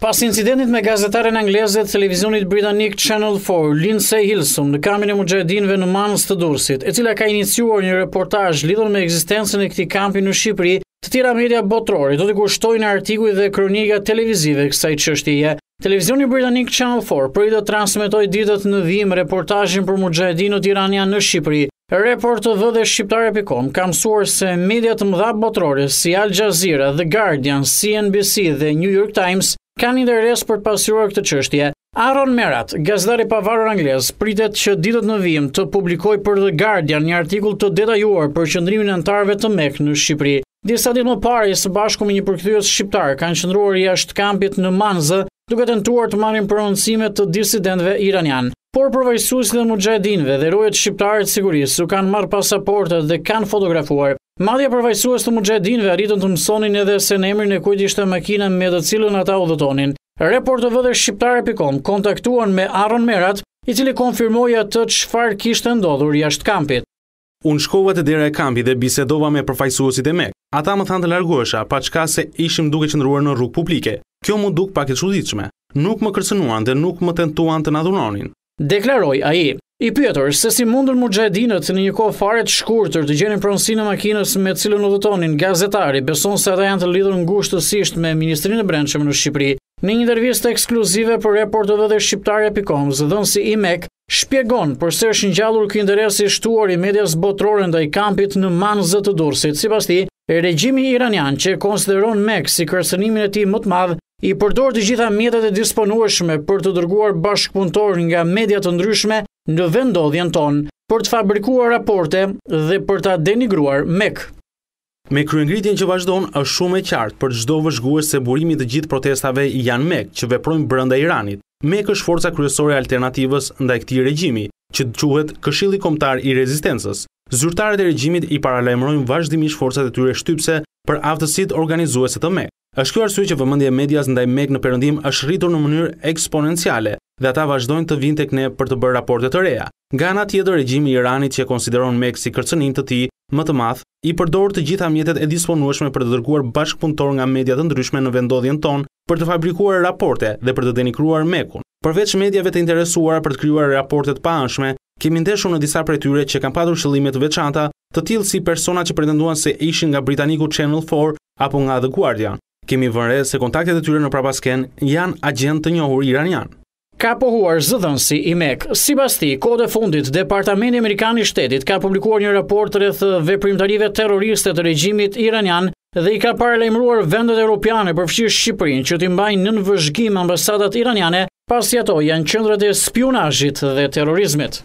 Pas incidentit me gazetaren të televizionit britanik Channel 4, Lindsay Hilsum, në kamin e mujahedinve në manës të dursit, e cila ka iniciuar një reportaj lidon me eksistencen e këti kampi në Shqipëri, të tira media botrori do të kushtojnë artikuj dhe kronika televizive kësaj qështije. Televizionit britanik Channel 4 për i do transmitoj ditët në dhim reportajin për mujahedinot iranian në Shqipëri, Report të dhe shqiptare.com ka mësuar se mediat mëdha botrore si Al Jazeera, The Guardian, CNBC dhe New York Times kanë interes për të pasiruar këtë çështje. Aaron Merat, gazetari pavarur anglez, pritet që ditët në vim të publikoj për The Guardian një artikull të detajuar për qëndrimin e antarëve të MEK në Shqipëri. Disa ditë më parë, së bashku me një përkthyes shqiptar, kanë qëndruar jashtë kampit në Manzë, duke tentuar të, të marrin prononcime të disidentëve iranian. Por përvajsusit e mujahedinëve dhe rojet shqiptarë të sigurisë u kanë marrë pasaportët dhe kanë fotografuar. Madhja përfajsuas të mëgjedinve arritën të mësonin edhe se në emrin e kujt ishte makina me dhe cilën ata u dhëtonin. Report të vëdhe Shqiptare.com kontaktuan me Aron Merat, i cili konfirmoja të që farë kishtë ndodhur jashtë kampit. Unë shkova të dire e kampi dhe bisedova me përfajsuasit e me. Ata më thanë të largohesha, pa qka se ishim duke qëndruar në rrug publike. Kjo më duke pak e qëllitëshme. Nuk më kërsenuan dhe nuk më tentuan të nadhunonin. Deklaroj a i. I pjetër, se si mundën më gjahedinët në një kohë fare të shkurëtër të gjenin pronsinë e makinës me cilën udhëtonin gazetari, beson se ata janë të lidhën në me Ministrinë e Brendshëmë në Shqipëri. Në një intervistë ekskluzive për reportove dhe shqiptare e zëdhën si i shpjegon përse është një gjallur kë interesi shtuar i medias botrorën dhe i kampit në manë të dursit, si pas ti, e regjimi iranian që konsideron mek si kërsenimin e ti më të madhë, i përdor të gjitha mjetet e disponueshme për të dërguar bashkëpuntor nga media të ndryshme në vendodhjen ton për të fabrikuar raporte dhe për të denigruar MEK. Me kryengritin që vazhdon është shumë e qartë për gjdo vëzhgues se burimi të gjithë protestave janë MEK që veprojnë brënda Iranit. MEK është forca kryesore alternativës nda e këti regjimi, që të quhet këshili komtar i rezistensës. Zyrtarët e regjimit i paralajmërojnë vazhdimisht forcat e tyre shtypse për aftësitë organizuese të MEK. Është ky arsye që vëmendja e medias ndaj MEK në Perëndim është rritur në mënyrë eksponenciale dhe ata vazhdojnë të vinë tek ne për të bërë raporte të reja. Nga ana tjetër, regjimi i Iranit që konsideron MEK si kërcënim të tij më të madh, i përdor të gjitha mjetet e disponueshme për të dërguar bashkëpunëtor nga media të ndryshme në vendodhjen tonë për të fabrikuar raporte dhe për të denigruar MEK-un. Përveç mediave të interesuara për të krijuar raporte të paanshme, kemi ndeshur në disa prej tyre që kanë patur qëllime të veçanta, të tillë si persona që pretenduan se ishin nga Britaniku Channel 4 apo nga The Guardian. Kemi vënë re se kontaktet e tyre në Prapasken janë agjent të njohur iranian. Ka pohuar zëdhënësi i mek. Si pas ti, kode fundit, Departamenti Amerikan i shtetit ka publikuar një raport rreth veprimtarive terroriste të regjimit iranian dhe i ka paralajmëruar vendet europiane përfshirë Shqipërinë që të mbajnë nën vëzhgim ambasadat iraniane pasi ato janë qendrat e spionazhit dhe terrorizmit.